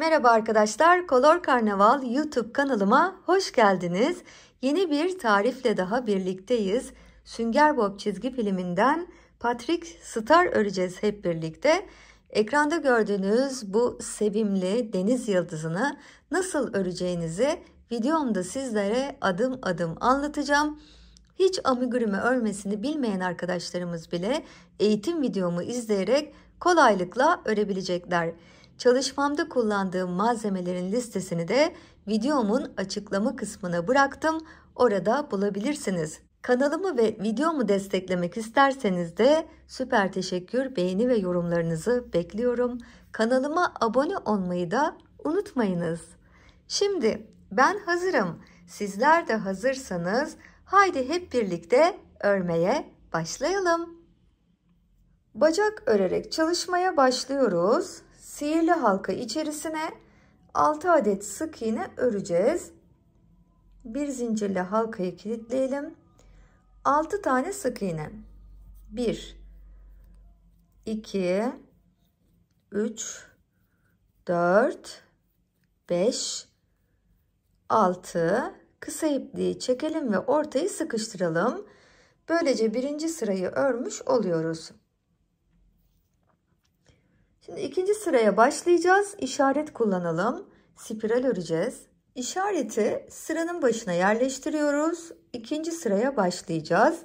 Merhaba arkadaşlar, Kolor Karnaval YouTube kanalıma hoş geldiniz. Yeni bir tarifle daha birlikteyiz. Sünger Bob çizgi filminden Patrick Star öreceğiz hep birlikte. Ekranda gördüğünüz bu sevimli deniz yıldızını nasıl öreceğinizi videomda sizlere adım adım anlatacağım. Hiç amigurumi örmesini bilmeyen arkadaşlarımız bile eğitim videomu izleyerek kolaylıkla örebilecekler. Çalışmamda kullandığım malzemelerin listesini de videomun açıklama kısmına bıraktım. Orada bulabilirsiniz. Kanalımı ve videomu desteklemek isterseniz de süper teşekkür, beğeni ve yorumlarınızı bekliyorum. Kanalıma abone olmayı da unutmayınız. Şimdi ben hazırım. Sizler de hazırsanız haydi hep birlikte örmeye başlayalım. Bacak örerek çalışmaya başlıyoruz sihirli halka içerisine 6 adet sık iğne öreceğiz. Bir zincirle halkayı kilitleyelim. 6 tane sık iğne. 1 2 3 4 5 6 kısa ipliği çekelim ve ortayı sıkıştıralım. Böylece birinci sırayı örmüş oluyoruz. Şimdi ikinci sıraya başlayacağız. İşaret kullanalım. Spiral öreceğiz. İşareti sıranın başına yerleştiriyoruz. İkinci sıraya başlayacağız.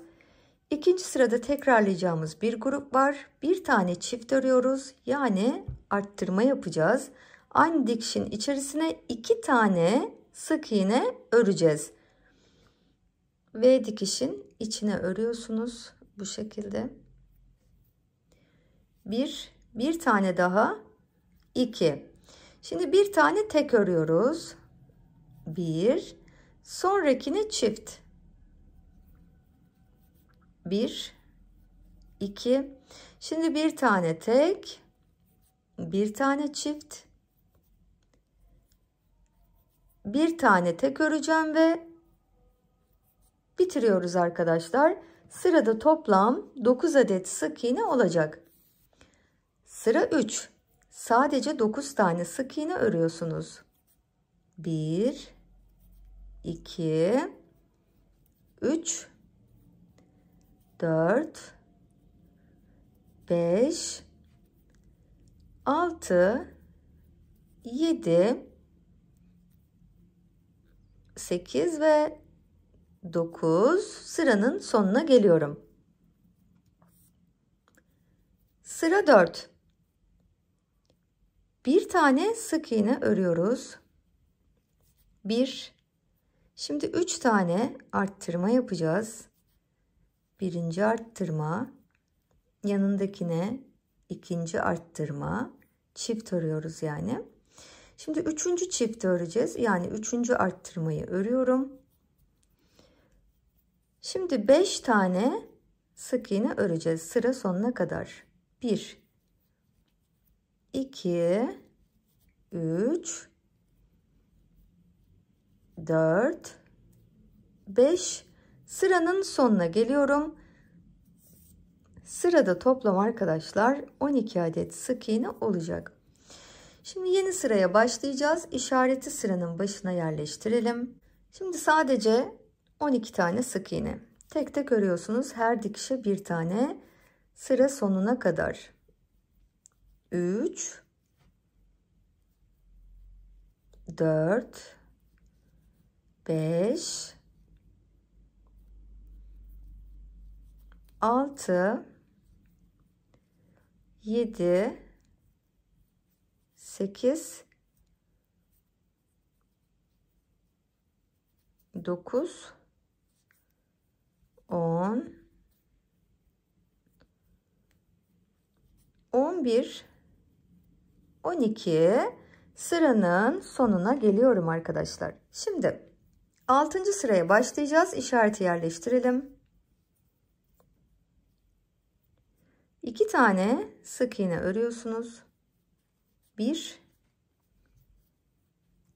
İkinci sırada tekrarlayacağımız bir grup var. Bir tane çift örüyoruz. Yani arttırma yapacağız. Aynı dikişin içerisine iki tane sık iğne öreceğiz. V dikişin içine örüyorsunuz bu şekilde. Bir bir tane daha. iki. Şimdi bir tane tek örüyoruz. Bir. Sonrakini çift. Bir. iki. Şimdi bir tane tek. Bir tane çift. Bir tane tek öreceğim ve bitiriyoruz arkadaşlar. Sırada toplam 9 adet sık iğne olacak. Sıra 3. Sadece 9 tane sık iğne örüyorsunuz. 1 2 3 4 5 6 7 8 ve 9 sıranın sonuna geliyorum. Sıra 4. Bir tane sık iğne örüyoruz. Bir. Şimdi üç tane arttırma yapacağız. Birinci arttırma, yanındakine ikinci arttırma, çift örüyoruz yani. Şimdi üçüncü çift öreceğiz. Yani üçüncü arttırmayı örüyorum. Şimdi beş tane sık iğne öreceğiz sıra sonuna kadar. Bir, 2 3 4 5 sıranın sonuna geliyorum. Sırada toplam arkadaşlar 12 adet sık iğne olacak. Şimdi yeni sıraya başlayacağız. İşareti sıranın başına yerleştirelim. Şimdi sadece 12 tane sık iğne. Tek tek örüyorsunuz. Her dikişe bir tane sıra sonuna kadar. 3 4 5 6 7 8 9 10 11 12 sıranın sonuna geliyorum arkadaşlar. Şimdi 6. sıraya başlayacağız. İşareti yerleştirelim. 2 tane sık iğne örüyorsunuz. 1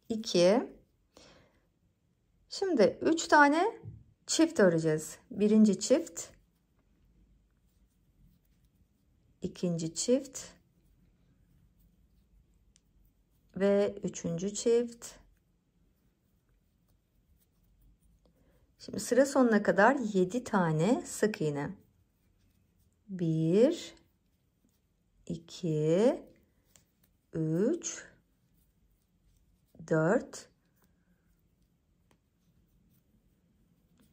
2 Şimdi 3 tane çift öreceğiz. Birinci çift, ikinci çift, ve üçüncü çift. Şimdi sıra sonuna kadar 7 tane sık iğne. 1 2 3 4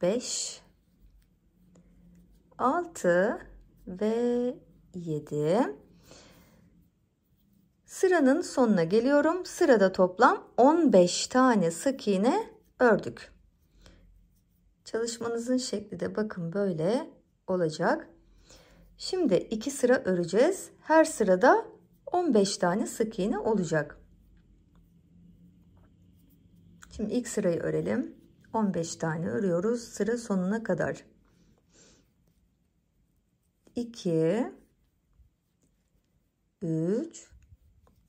5 6 ve 7 Sıranın sonuna geliyorum. Sırada toplam 15 tane sık iğne ördük. Çalışmanızın şekli de bakın böyle olacak. Şimdi iki sıra öreceğiz. Her sırada 15 tane sık iğne olacak. Şimdi ilk sırayı örelim. 15 tane örüyoruz sıra sonuna kadar. 2 3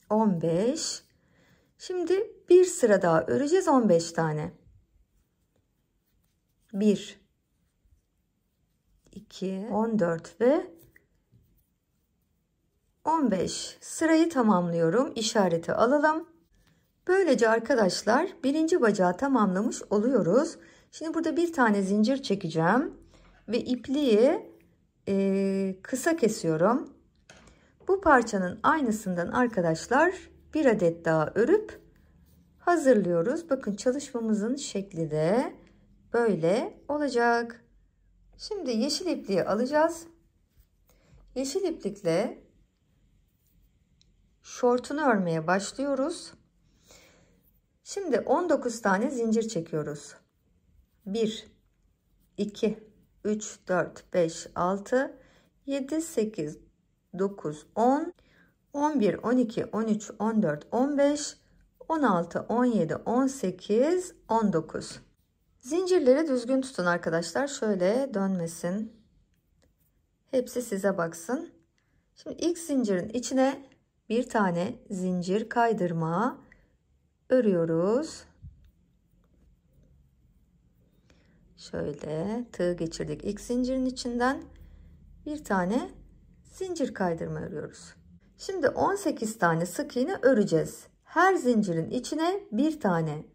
15. Şimdi bir sıra daha öreceğiz 15 tane. 1 2 14 ve 15 sırayı tamamlıyorum. İşareti alalım. Böylece arkadaşlar birinci bacağı tamamlamış oluyoruz. Şimdi burada bir tane zincir çekeceğim ve ipliği e, kısa kesiyorum. Bu parçanın aynısından arkadaşlar bir adet daha örüp hazırlıyoruz. Bakın çalışmamızın şekli de böyle olacak. Şimdi yeşil ipliği alacağız. Yeşil iplikle şortunu örmeye başlıyoruz. Şimdi 19 tane zincir çekiyoruz. 1 2 3 4 5 6 7 8 9, 10, 11, 12, 13, 14, 15, 16, 17, 18, 19. Zincirleri düzgün tutun arkadaşlar. Şöyle dönmesin. Hepsi size baksın. Şimdi ilk zincirin içine bir tane zincir kaydırma örüyoruz. Şöyle tığ geçirdik ilk zincirin içinden bir tane zincir kaydırma örüyoruz. Şimdi 18 tane sık iğne öreceğiz. Her zincirin içine bir tane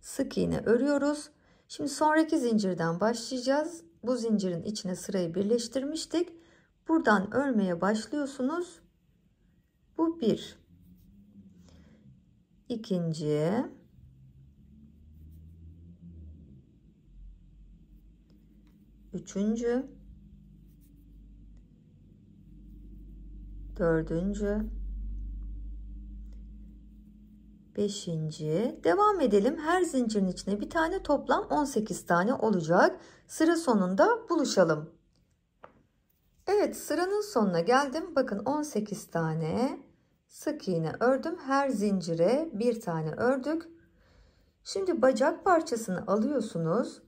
sık iğne örüyoruz. Şimdi sonraki zincirden başlayacağız. Bu zincirin içine sırayı birleştirmiştik. Buradan örmeye başlıyorsunuz. Bu bir. İkinci. Üçüncü. dördüncü, beşinci. Devam edelim. Her zincirin içine bir tane toplam 18 tane olacak. Sıra sonunda buluşalım. Evet sıranın sonuna geldim. Bakın 18 tane sık iğne ördüm. Her zincire bir tane ördük. Şimdi bacak parçasını alıyorsunuz.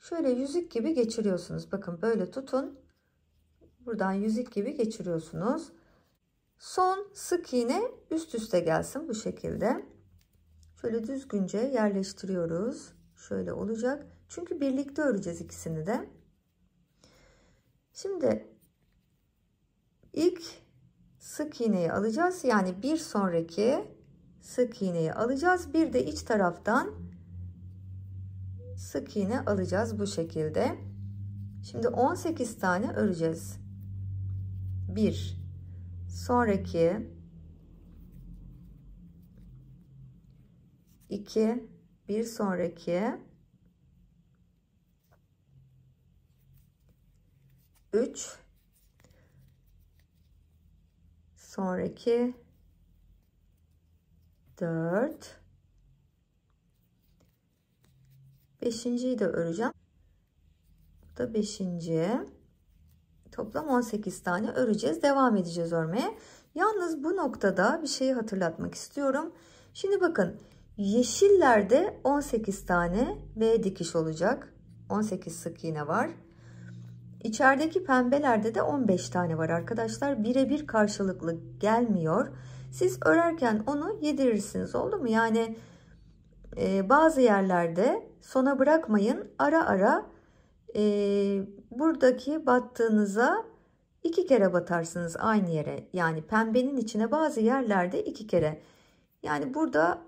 Şöyle yüzük gibi geçiriyorsunuz. Bakın böyle tutun. Buradan yüzük gibi geçiriyorsunuz. Son sık iğne üst üste gelsin bu şekilde. Şöyle düzgünce yerleştiriyoruz. Şöyle olacak. Çünkü birlikte öreceğiz ikisini de. Şimdi ilk sık iğneyi alacağız. Yani bir sonraki sık iğneyi alacağız. Bir de iç taraftan sık iğne alacağız bu şekilde. Şimdi 18 tane öreceğiz. 1 Sonraki 2 bir sonraki 3 sonraki 4 5.yi de öreceğim. Bu da 5. Toplam 18 tane öreceğiz. Devam edeceğiz örmeye. Yalnız bu noktada bir şeyi hatırlatmak istiyorum. Şimdi bakın yeşillerde 18 tane V dikiş olacak. 18 sık iğne var. İçerideki pembelerde de 15 tane var arkadaşlar. Birebir karşılıklı gelmiyor. Siz örerken onu yedirirsiniz oldu mu? Yani e, bazı yerlerde sona bırakmayın. Ara ara e, buradaki battığınıza iki kere batarsınız aynı yere. Yani pembenin içine bazı yerlerde iki kere. Yani burada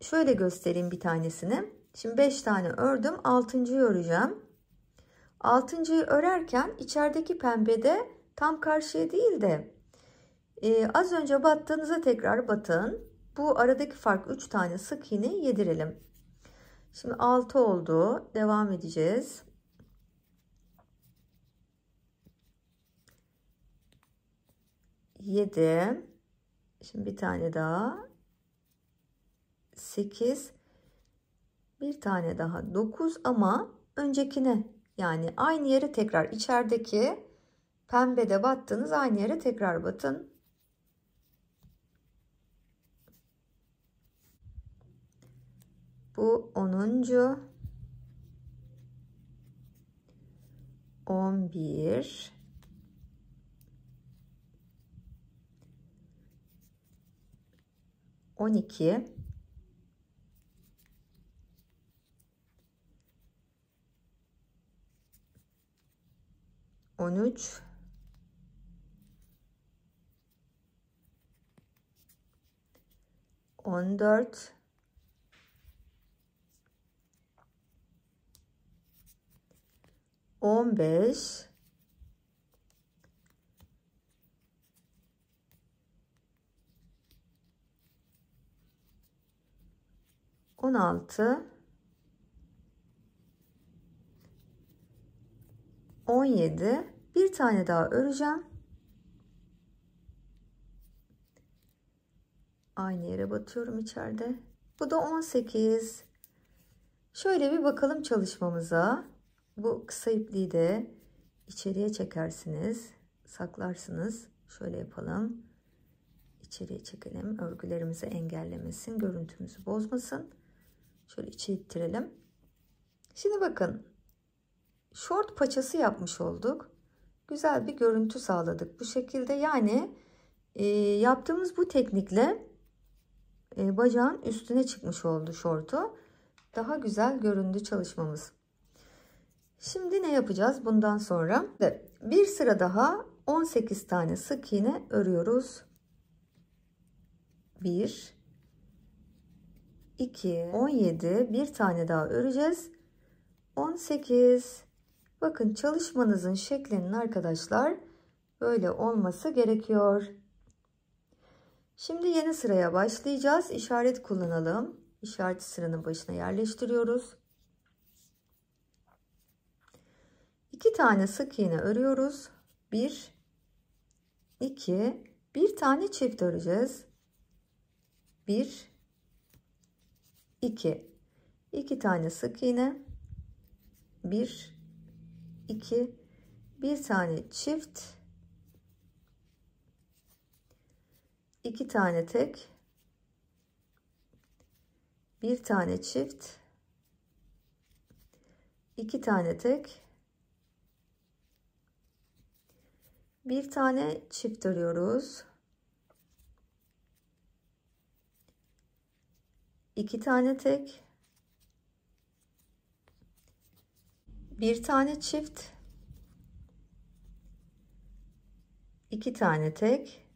şöyle göstereyim bir tanesini. Şimdi 5 tane ördüm. 6.yı öreceğim. 6.yı örerken içerideki pembede tam karşıya değil de e, az önce battığınıza tekrar batın. Bu aradaki fark 3 tane sık iğne yedirelim. Şimdi 6 oldu. Devam edeceğiz. 7 şimdi bir tane daha 8 bir tane daha 9 ama öncekine yani aynı yere tekrar içerideki pembede battınız aynı yere tekrar batın. Bu 10. 11 12 13 14 15 16 17 bir tane daha öreceğim aynı yere batıyorum içeride bu da 18 şöyle bir bakalım çalışmamıza bu kısa ipliği de içeriye çekersiniz saklarsınız şöyle yapalım içeriye çekelim örgülerimizi engellemesin görüntümüzü bozmasın Şöyle içe ittirelim. Şimdi bakın. Short paçası yapmış olduk. Güzel bir görüntü sağladık bu şekilde. Yani e, yaptığımız bu teknikle e, bacağın üstüne çıkmış oldu şortu. Daha güzel göründü çalışmamız. Şimdi ne yapacağız bundan sonra? Bir sıra daha 18 tane sık iğne örüyoruz. 1 2, 17, bir tane daha öreceğiz. 18. Bakın çalışmanızın şeklinin arkadaşlar böyle olması gerekiyor. Şimdi yeni sıraya başlayacağız. İşaret kullanalım. İşareti sıranın başına yerleştiriyoruz. 2 tane sık iğne örüyoruz. 1 2 bir tane çift öreceğiz. 1 2 2 tane sık iğne 1 2 1 tane çift 2 tane tek 1 tane çift 2 tane tek bir tane çift örüyoruz 2 tane tek, bir tane çift, iki tane tek,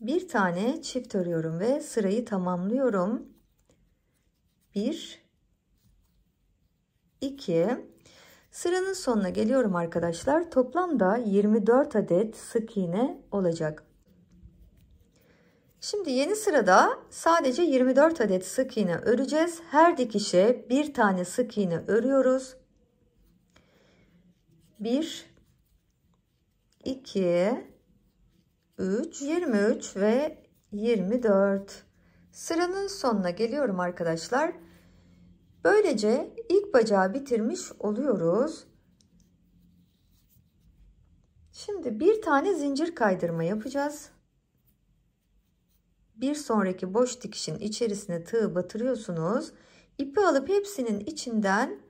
bir tane çift örüyorum ve sırayı tamamlıyorum. 1 2 Sıranın sonuna geliyorum arkadaşlar. Toplamda 24 adet sık iğne olacak. Şimdi yeni sırada sadece 24 adet sık iğne öreceğiz. Her dikişe bir tane sık iğne örüyoruz. 1 2 3 23 ve 24. Sıranın sonuna geliyorum arkadaşlar. Böylece ilk bacağı bitirmiş oluyoruz. Şimdi bir tane zincir kaydırma yapacağız bir sonraki boş dikişin içerisine tığı batırıyorsunuz. İpi alıp hepsinin içinden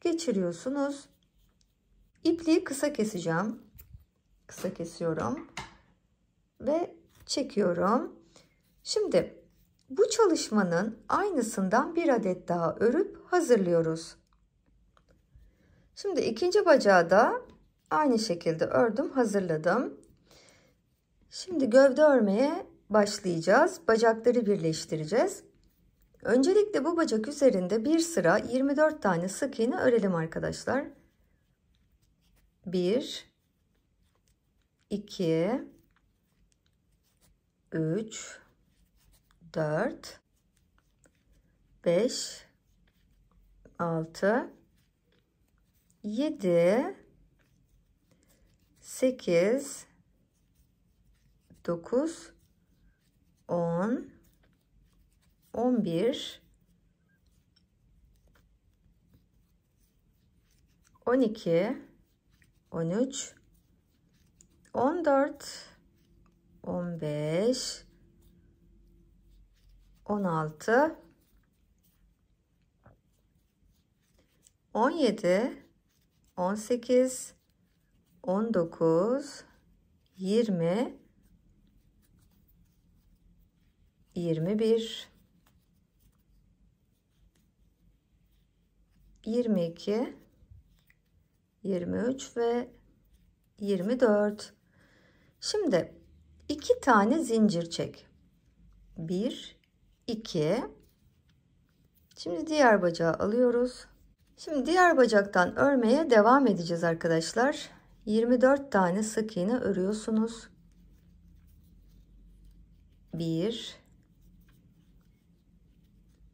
geçiriyorsunuz. İpliği kısa keseceğim. Kısa kesiyorum. Ve çekiyorum. Şimdi bu çalışmanın aynısından bir adet daha örüp hazırlıyoruz. Şimdi ikinci bacağı da aynı şekilde ördüm hazırladım. Şimdi gövde örmeye başlayacağız. Bacakları birleştireceğiz. Öncelikle bu bacak üzerinde bir sıra 24 tane sık iğne örelim arkadaşlar. 1 2 3 4 5 6 7 8 9 10 11 12 13 14 15 16 17 18 19 20 21 22 23 ve 24 Şimdi iki tane zincir çek. 1 2 Şimdi diğer bacağı alıyoruz. Şimdi diğer bacaktan örmeye devam edeceğiz arkadaşlar. 24 tane sık iğne örüyorsunuz. 1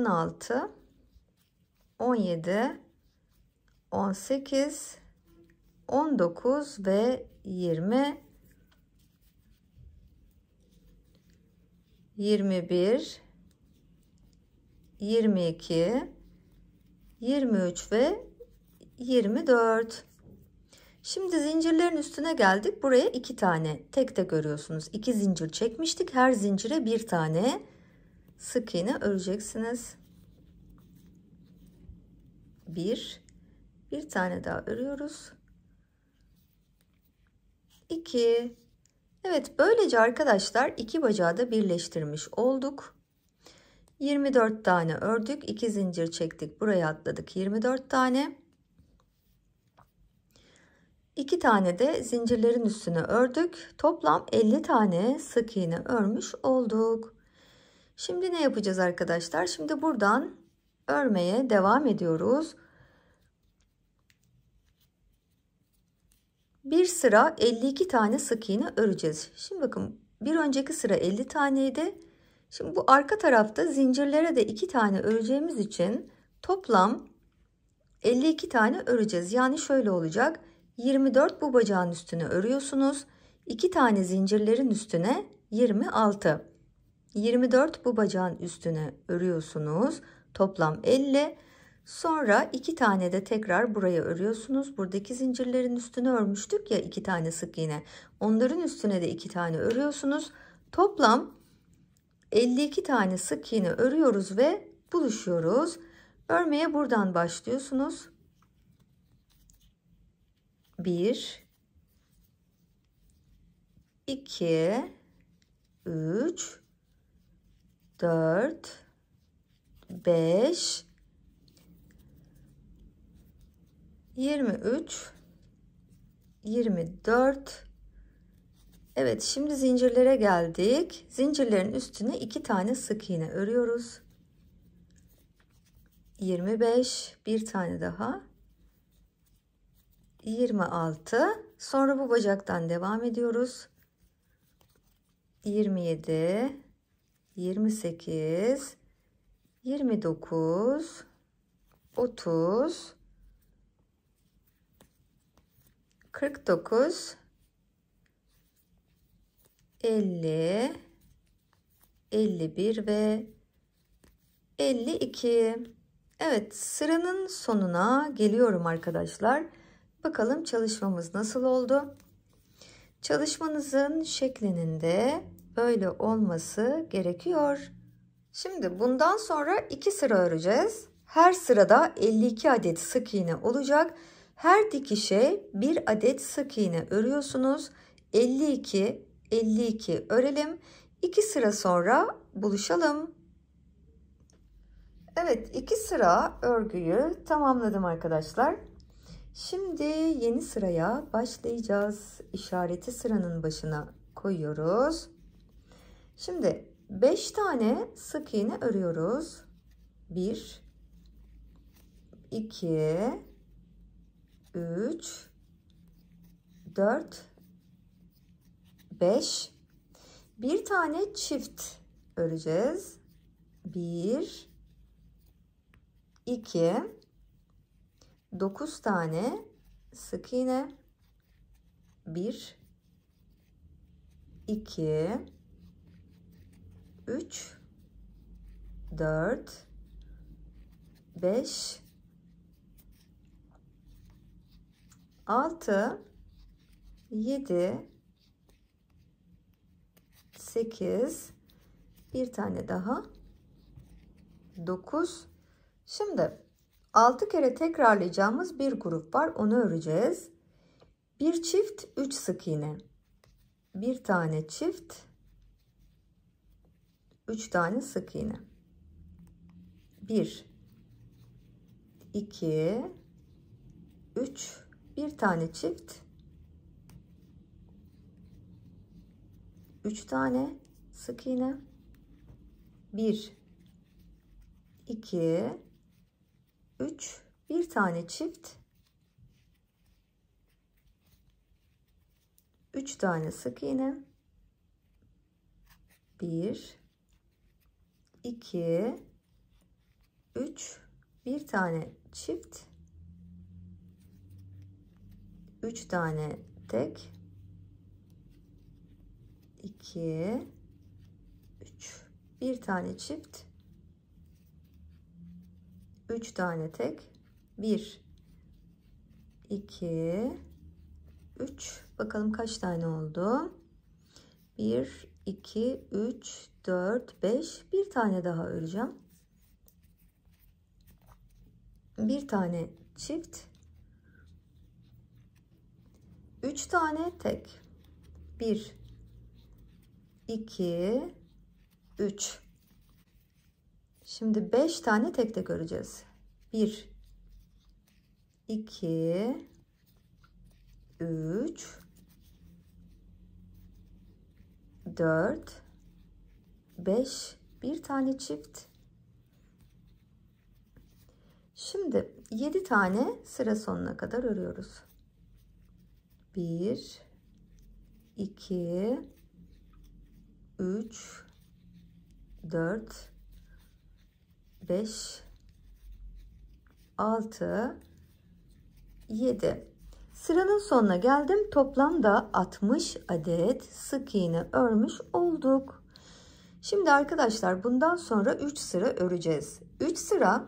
16 17 18 19 ve 20 21 22 23 ve 24 Şimdi zincirlerin üstüne geldik. Buraya iki tane tek tek görüyorsunuz. İki zincir çekmiştik. Her zincire bir tane sık iğne öreceksiniz. Bir, bir tane daha örüyoruz. 2 Evet böylece arkadaşlar iki bacağı da birleştirmiş olduk. 24 tane ördük. 2 zincir çektik. Buraya atladık 24 tane. 2 tane de zincirlerin üstüne ördük. Toplam 50 tane sık iğne örmüş olduk. Şimdi ne yapacağız arkadaşlar? Şimdi buradan örmeye devam ediyoruz. Bir sıra 52 tane sık iğne öreceğiz. Şimdi bakın bir önceki sıra 50 taneydi. Şimdi bu arka tarafta zincirlere de 2 tane öreceğimiz için toplam 52 tane öreceğiz. Yani şöyle olacak. 24 bu bacağın üstüne örüyorsunuz. 2 tane zincirlerin üstüne 26. 24 bu bacağın üstüne örüyorsunuz. Toplam 50. Sonra iki tane de tekrar buraya örüyorsunuz. Buradaki zincirlerin üstüne örmüştük ya iki tane sık iğne. Onların üstüne de iki tane örüyorsunuz. Toplam 52 tane sık iğne örüyoruz ve buluşuyoruz. Örmeye buradan başlıyorsunuz. 1 2 3 4 5 23 24 Evet şimdi zincirlere geldik. Zincirlerin üstüne iki tane sık iğne örüyoruz. 25 bir tane daha 26 sonra bu bacaktan devam ediyoruz 27 28 29 30 49 50 51 ve 52 Evet sıranın sonuna geliyorum arkadaşlar. Bakalım çalışmamız nasıl oldu? Çalışmanızın şeklinde böyle olması gerekiyor. Şimdi bundan sonra iki sıra öreceğiz. Her sırada 52 adet sık iğne olacak. Her dikişe bir adet sık iğne örüyorsunuz. 52 52 örelim. 2 sıra sonra buluşalım. Evet, 2 sıra örgüyü tamamladım arkadaşlar. Şimdi yeni sıraya başlayacağız. İşareti sıranın başına koyuyoruz. Şimdi 5 tane sık iğne örüyoruz. 1 2 3 4 5 bir tane çift öreceğiz. 1 2 9 tane sık iğne 1 2 3 4 5 6 7 8 bir tane daha 9 şimdi 6 kere tekrarlayacağımız bir grup var onu öreceğiz bir çift 3 sık iğne bir tane çift 3 tane sık iğne. 1 2 3 bir tane çift 3 tane sık iğne 1 2 3 bir tane çift 3 tane sık iğne 1 2 3 bir tane çift 3 tane tek 2 3 bir tane çift 3 tane tek 1 2 3 bakalım kaç tane oldu 1 2, 3, 4, 5. Bir tane daha öreceğim. Bir tane çift. 3 tane tek. 1, 2, 3. Şimdi 5 tane tek tek öreceğiz. 1, 2, 3, 4 5 bir tane çift şimdi 7 tane sıra sonuna kadar örüyoruz 1 2 3 4 5 6 7 Sıranın sonuna geldim. Toplamda 60 adet sık iğne örmüş olduk. Şimdi arkadaşlar bundan sonra 3 sıra öreceğiz. 3 sıra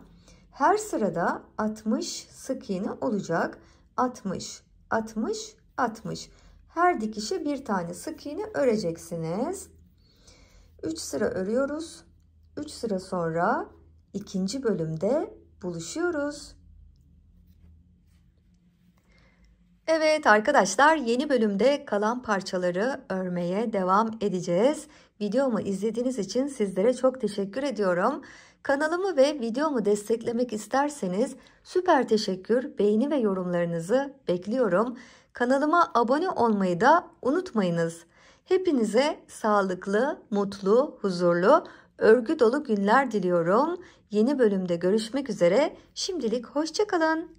her sırada 60 sık iğne olacak. 60, 60, 60. Her dikişe bir tane sık iğne öreceksiniz. 3 sıra örüyoruz. 3 sıra sonra ikinci bölümde buluşuyoruz. Evet arkadaşlar yeni bölümde kalan parçaları örmeye devam edeceğiz. Videomu izlediğiniz için sizlere çok teşekkür ediyorum. Kanalımı ve videomu desteklemek isterseniz süper teşekkür, beğeni ve yorumlarınızı bekliyorum. Kanalıma abone olmayı da unutmayınız. Hepinize sağlıklı, mutlu, huzurlu, örgü dolu günler diliyorum. Yeni bölümde görüşmek üzere. Şimdilik hoşçakalın.